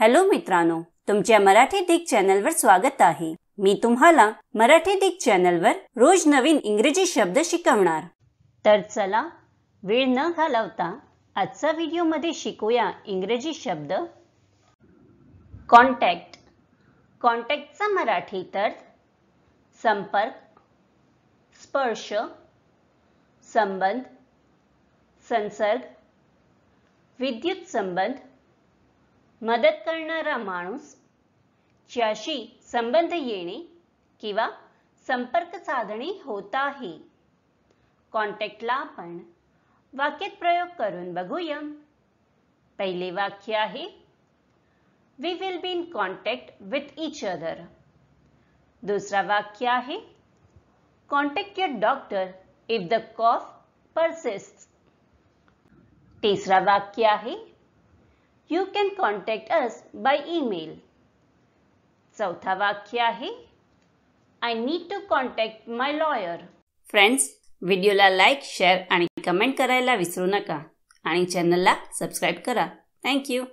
hello मित्रांनो तुमच्या मराठी दिग वर स्वागत आहे मी तुम्हाला मराठी दिग चॅनलवर रोज नवीन इंग्रजी शब्द शिकवणार तर चला वेळ न घालवता आजचा व्हिडिओमध्ये शिकूया इंग्रजी शब्द कॉन्टॅक्ट कॉन्टॅक्टचा मराठी तर संपर्क स्पर्श संबंध संसर्ग विद्युत संबंध मदत करणारा माणूस ज्याशी संबंध येणे किंवा संपर्क साधणे होत आहे कॉन्टॅक्टला आपण वाक्यात प्रयोग करून बघूया पहिले वाक्य आहे we will be in contact with each other दुसरा वाक्य आहे contact your doctor if the cough persist तिसरा वाक्य आहे you can contact us by email चौथा वाक्य आहे I need to contact my lawyer friends व्हिडिओला लाईक शेअर आणि कमेंट करायला विसरू नका आणि चॅनलला सबस्क्राईब करा थँक्यू